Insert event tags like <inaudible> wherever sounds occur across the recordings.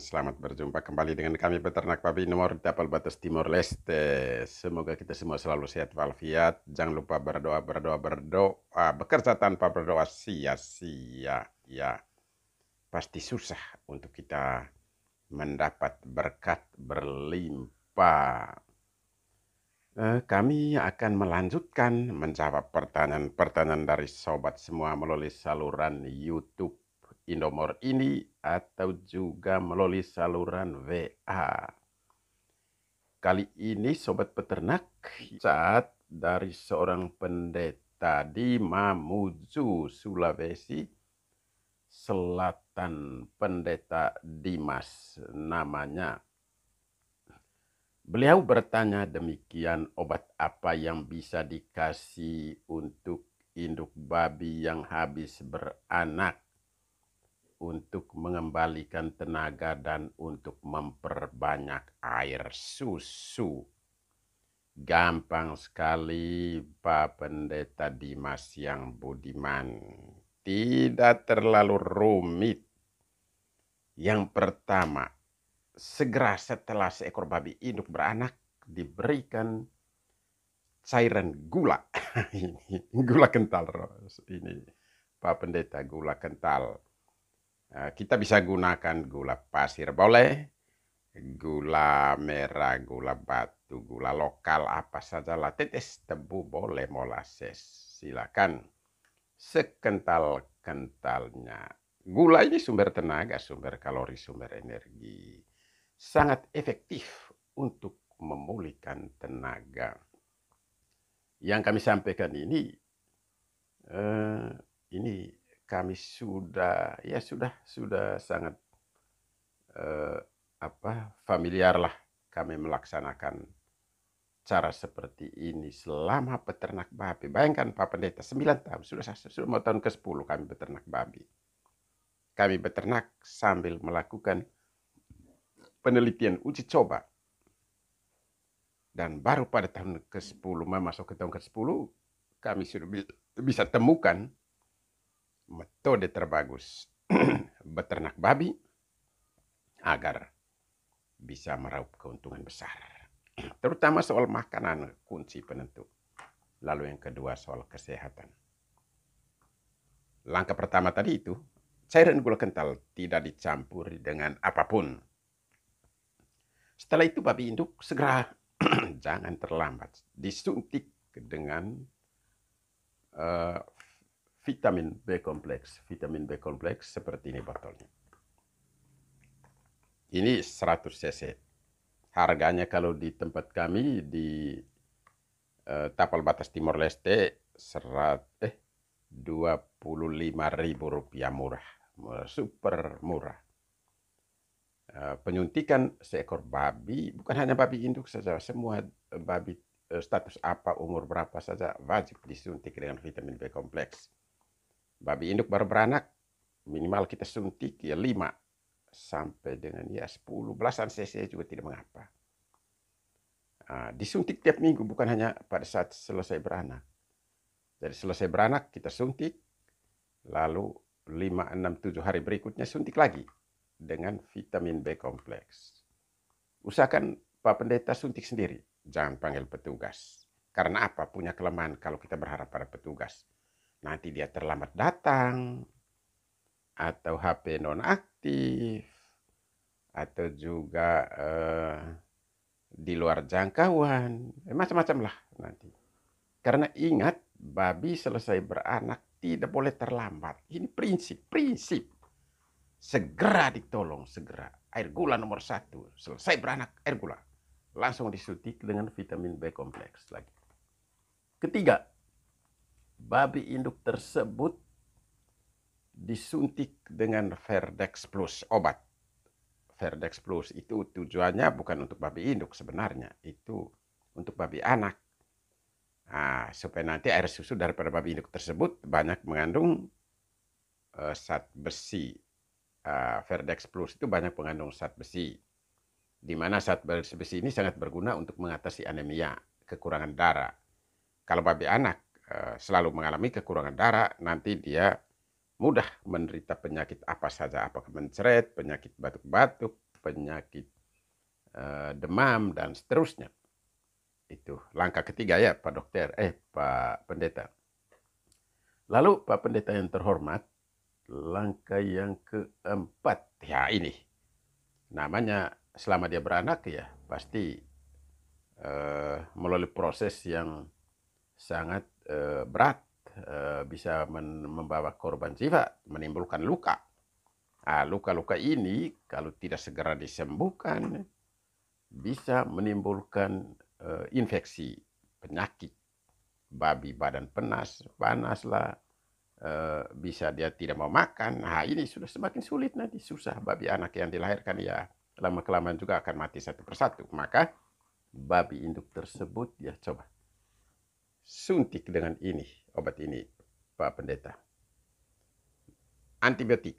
Selamat berjumpa kembali dengan kami peternak babi nomor dapal batas timur Leste. Semoga kita semua selalu sehat walafiat. Jangan lupa berdoa, berdoa, berdoa. Bekerja tanpa berdoa sia-sia. Ya, pasti susah untuk kita mendapat berkat berlimpah. Eh, kami akan melanjutkan menjawab pertanyaan-pertanyaan dari sobat semua melalui saluran YouTube Indomor ini atau juga melalui saluran WA. Kali ini Sobat Peternak, saat dari seorang pendeta di Mamuju, Sulawesi Selatan, pendeta Dimas namanya. Beliau bertanya demikian obat apa yang bisa dikasih untuk induk babi yang habis beranak untuk mengembalikan tenaga dan untuk memperbanyak air susu. Gampang sekali Pak Pendeta Dimas yang budiman. Tidak terlalu rumit. Yang pertama, segera setelah seekor babi induk beranak diberikan cairan gula. <laughs> ini gula kental, Ini Pak Pendeta gula kental Eh, kita bisa gunakan gula pasir boleh, gula merah, gula batu, gula lokal apa saja lah, tetes tebu boleh molasses, silakan sekental-kentalnya. Gula ini sumber tenaga, sumber kalori, sumber energi. Sangat efektif untuk memulihkan tenaga. Yang kami sampaikan ini, eh, ini kami sudah ya sudah sudah sangat eh, apa familiar lah kami melaksanakan cara seperti ini selama peternak babi. Bayangkan Pak Pendeta 9 tahun sudah sudah mau tahun ke-10 kami beternak babi. Kami beternak sambil melakukan penelitian uji coba. Dan baru pada tahun ke-10, masuk ke tahun ke-10, kami sudah bisa temukan metode terbagus <clears throat> beternak babi agar bisa meraup keuntungan besar. <clears throat> Terutama soal makanan kunci penentu. Lalu yang kedua soal kesehatan. Langkah pertama tadi itu, cairan gula kental tidak dicampur dengan apapun. Setelah itu babi induk segera, <clears throat> jangan terlambat, disuntik dengan eh, vitamin B kompleks. Vitamin B kompleks seperti ini botolnya. Ini 100 cc. Harganya kalau di tempat kami di eh, Tapal Batas Timor Leste serat eh 25.000 rupiah murah. Super murah. Eh, penyuntikan seekor babi, bukan hanya babi induk saja, semua babi eh, status apa, umur berapa saja wajib disuntik dengan vitamin B kompleks. Babi induk baru beranak, minimal kita suntik ya 5 sampai dengan ya 10 belasan cc juga tidak mengapa. Nah, disuntik tiap minggu bukan hanya pada saat selesai beranak. Jadi selesai beranak kita suntik, lalu 5, 6, 7 hari berikutnya suntik lagi dengan vitamin B kompleks. Usahakan Pak Pendeta suntik sendiri, jangan panggil petugas. Karena apa? Punya kelemahan kalau kita berharap pada petugas nanti dia terlambat datang atau HP nonaktif atau juga uh, di luar jangkauan eh, macam-macam lah nanti karena ingat babi selesai beranak tidak boleh terlambat ini prinsip prinsip segera ditolong segera air gula nomor satu selesai beranak air gula langsung disuntik dengan vitamin B kompleks lagi ketiga babi induk tersebut disuntik dengan Verdex Plus obat. Verdex Plus itu tujuannya bukan untuk babi induk sebenarnya, itu untuk babi anak. Nah, supaya nanti air susu daripada babi induk tersebut banyak mengandung uh, zat besi. Uh, Verdex Plus itu banyak mengandung zat besi, di mana zat besi ini sangat berguna untuk mengatasi anemia, kekurangan darah. Kalau babi anak Eh, selalu mengalami kekurangan darah, nanti dia mudah menderita penyakit apa saja, apakah mencret, penyakit batuk-batuk, penyakit uh, demam dan seterusnya. Itu langkah ketiga ya Pak Dokter, eh Pak Pendeta. Lalu Pak Pendeta yang terhormat, langkah yang keempat ya ini. Namanya selama dia beranak ya pasti uh, melalui proses yang sangat Eh, berat eh, bisa membawa korban jiwa, menimbulkan luka. luka ah, luka-luka ini kalau tidak segera disembuhkan bisa menimbulkan eh, infeksi, penyakit. Babi badan penas, panaslah, bisa dia tidak mau makan. Nah, ini sudah semakin sulit nanti susah babi anak yang dilahirkan ya lama kelamaan juga akan mati satu persatu. Maka babi induk tersebut ya coba suntik dengan ini, obat ini, Pak Pendeta. Antibiotik.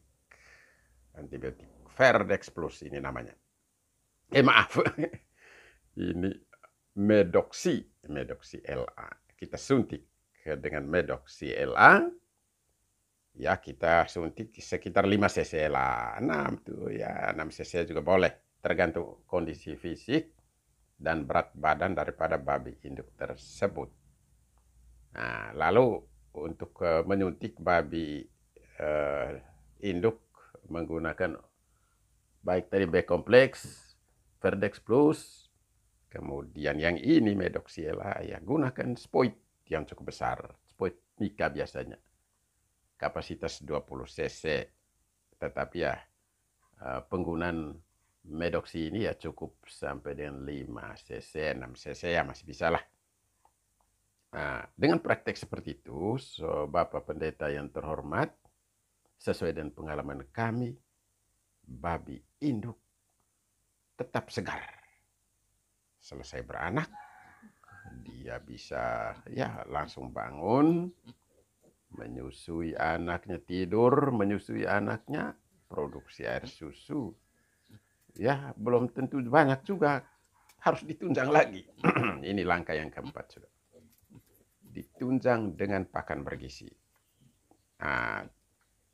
Antibiotik. Ferdex Plus ini namanya. Eh maaf. <laughs> ini medoxi, medoxi LA. Kita suntik dengan medoxi LA. Ya, kita suntik sekitar 5 cc lah, 6 tuh ya, 6 cc juga boleh. Tergantung kondisi fisik dan berat badan daripada babi induk tersebut. Nah, lalu untuk uh, menyuntik babi uh, induk menggunakan baik tadi B kompleks, Verdex Plus, kemudian yang ini medoxiella ya gunakan spoit yang cukup besar, spoit Mika biasanya. Kapasitas 20 cc. Tetapi ya eh, penggunaan medoxi ini ya cukup sampai dengan 5 cc, 6 cc ya masih bisa lah. Nah, dengan praktek seperti itu, so, Bapak Pendeta yang terhormat, sesuai dengan pengalaman kami, babi induk tetap segar. Selesai beranak, dia bisa ya langsung bangun, menyusui anaknya tidur, menyusui anaknya, produksi air susu. Ya, belum tentu banyak juga harus ditunjang lagi. <clears throat> Ini langkah yang keempat sudah ditunjang dengan pakan bergizi. Nah,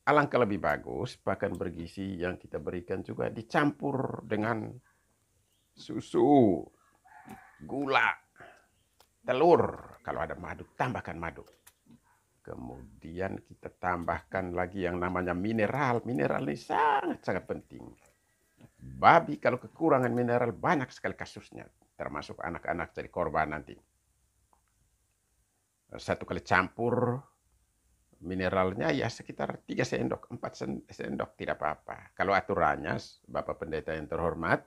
alangkah lebih bagus pakan bergizi yang kita berikan juga dicampur dengan susu, gula, telur. Kalau ada madu, tambahkan madu. Kemudian kita tambahkan lagi yang namanya mineral. Mineral ini sangat-sangat penting. Babi kalau kekurangan mineral banyak sekali kasusnya. Termasuk anak-anak jadi korban nanti satu kali campur mineralnya ya sekitar tiga sendok, empat sendok tidak apa-apa. Kalau aturannya Bapak Pendeta yang terhormat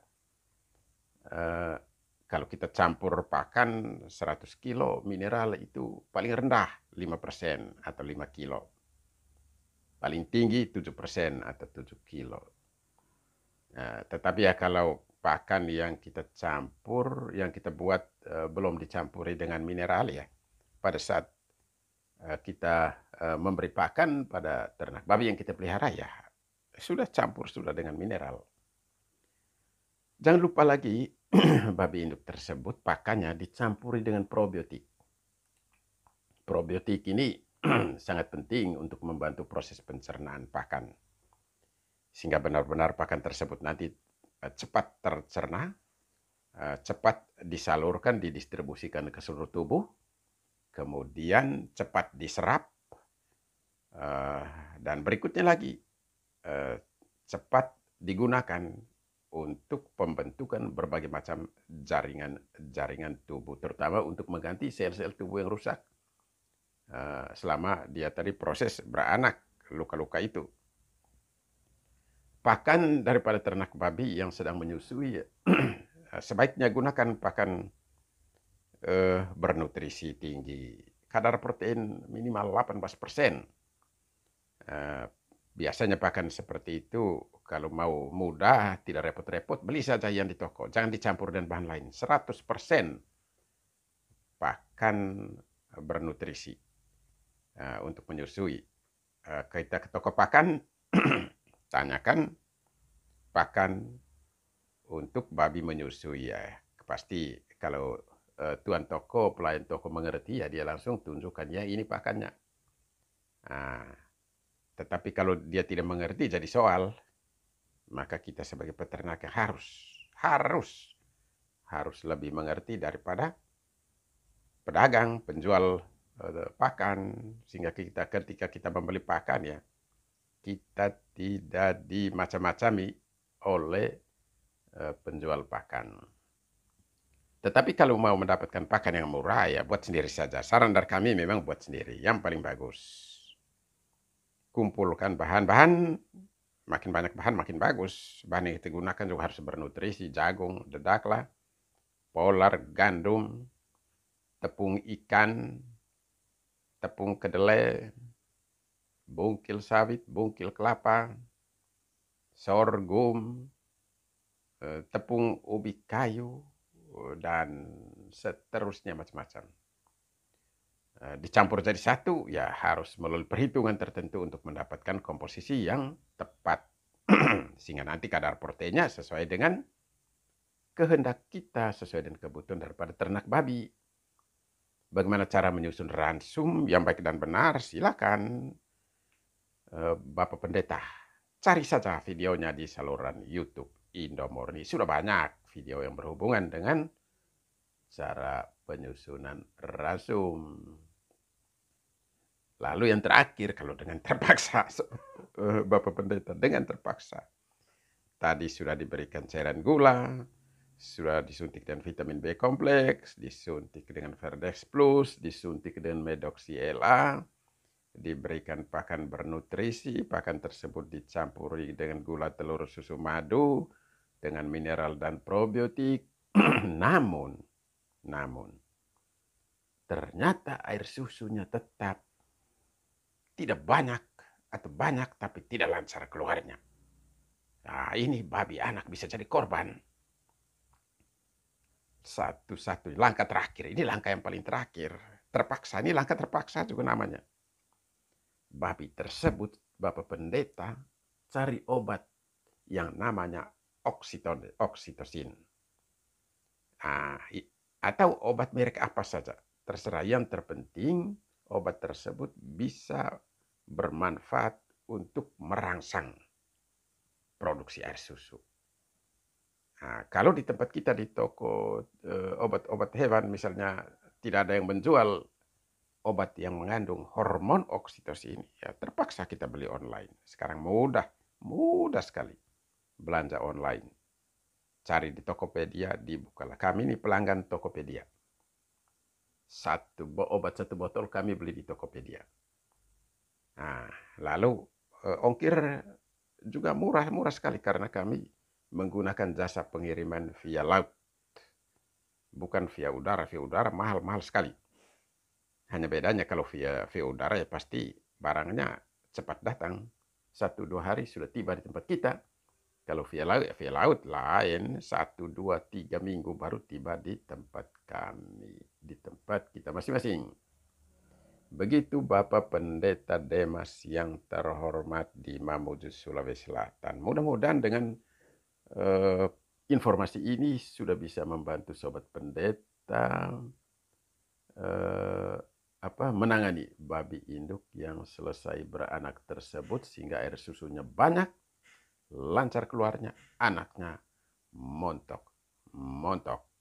eh, kalau kita campur pakan 100 kilo mineral itu paling rendah 5% atau 5 kilo. Paling tinggi 7% atau 7 kilo. Nah, tetapi ya kalau pakan yang kita campur, yang kita buat eh, belum dicampuri dengan mineral ya, pada saat eh, kita eh, memberi pakan pada ternak babi yang kita pelihara ya sudah campur sudah dengan mineral. Jangan lupa lagi <clears throat> babi induk tersebut pakannya dicampuri dengan probiotik. Probiotik ini <clears throat> sangat penting untuk membantu proses pencernaan pakan. Sehingga benar-benar pakan tersebut nanti eh, cepat tercerna, cepat disalurkan, didistribusikan ke seluruh tubuh, kemudian cepat diserap, eh, dan berikutnya lagi eh, cepat digunakan untuk pembentukan berbagai macam jaringan-jaringan tubuh, terutama untuk mengganti sel-sel tubuh yang rusak eh, selama dia tadi proses beranak luka-luka itu. Pakan daripada ternak babi yang sedang menyusui <clears throat> sebaiknya gunakan pakan eh, bernutrisi tinggi. Kadar protein minimal 18 persen. Eh, biasanya bahkan seperti itu kalau mau mudah tidak repot-repot beli saja yang di toko jangan dicampur dengan bahan lain 100% bahkan bernutrisi eh, untuk menyusui Eh, kita ke toko pakan <clears throat> tanyakan pakan untuk babi menyusui ya pasti kalau Eh, tuan toko, pelayan toko mengerti, ya dia langsung tunjukkan, ya ini pakannya. Nah, tetapi kalau dia tidak mengerti jadi soal, maka kita sebagai peternak harus, harus, harus lebih mengerti daripada pedagang, penjual eh, pakan, sehingga kita ketika kita membeli pakan ya, kita tidak dimacam-macami oleh eh, penjual pakan. Tetapi kalau mau mendapatkan pakan yang murah ya buat sendiri saja. Saran dari kami memang buat sendiri. Yang paling bagus. Kumpulkan bahan-bahan. Makin banyak bahan makin bagus. Bahan yang kita gunakan juga harus bernutrisi. Jagung, dedak lah, Polar, gandum. Tepung ikan. Tepung kedelai. Bungkil sawit, bungkil kelapa. Sorghum. Eh, tepung ubi kayu dan seterusnya macam-macam. Eh, dicampur jadi satu, ya harus melalui perhitungan tertentu untuk mendapatkan komposisi yang tepat. <clears throat> Sehingga nanti kadar proteinnya sesuai dengan kehendak kita, sesuai dengan kebutuhan daripada ternak babi. Bagaimana cara menyusun ransum yang baik dan benar, silakan. Eh, Bapak Pendeta, cari saja videonya di saluran YouTube. Indomorni sudah banyak video yang berhubungan dengan cara penyusunan rasum. Lalu yang terakhir, kalau dengan terpaksa, <laughs> eh, Bapak Pendeta, dengan terpaksa. Tadi sudah diberikan cairan gula, sudah disuntik dengan vitamin B kompleks, disuntik dengan Verdex Plus, disuntik dengan Medoxy LA, diberikan pakan bernutrisi, pakan tersebut dicampuri dengan gula telur susu madu, dengan mineral dan probiotik. <clears throat> namun, namun ternyata air susunya tetap tidak banyak atau banyak tapi tidak lancar keluarnya. Nah, ini babi anak bisa jadi korban. Satu-satu langkah terakhir. Ini langkah yang paling terakhir. Terpaksa. Ini langkah terpaksa juga namanya. Babi tersebut, Bapak Pendeta, cari obat yang namanya oksitosin. oksitosin. Nah, atau obat merek apa saja. Terserah yang terpenting obat tersebut bisa bermanfaat untuk merangsang produksi air susu. Nah, kalau di tempat kita di toko eh, obat-obat hewan misalnya tidak ada yang menjual obat yang mengandung hormon oksitosin, ya terpaksa kita beli online. Sekarang mudah, mudah sekali belanja online. Cari di Tokopedia, di Kami ini pelanggan Tokopedia. Satu obat satu botol kami beli di Tokopedia. Nah, lalu eh, ongkir juga murah-murah sekali karena kami menggunakan jasa pengiriman via laut. Bukan via udara, via udara mahal-mahal sekali. Hanya bedanya kalau via, via udara ya pasti barangnya cepat datang. Satu dua hari sudah tiba di tempat kita. Kalau via laut, via laut lain. Satu, dua, tiga minggu baru tiba di tempat kami. Di tempat kita masing-masing. Begitu Bapak Pendeta Demas yang terhormat di Mamuju, Sulawesi Selatan. Mudah-mudahan dengan uh, informasi ini sudah bisa membantu Sobat Pendeta uh, apa menangani babi induk yang selesai beranak tersebut sehingga air susunya banyak lancar keluarnya anaknya montok montok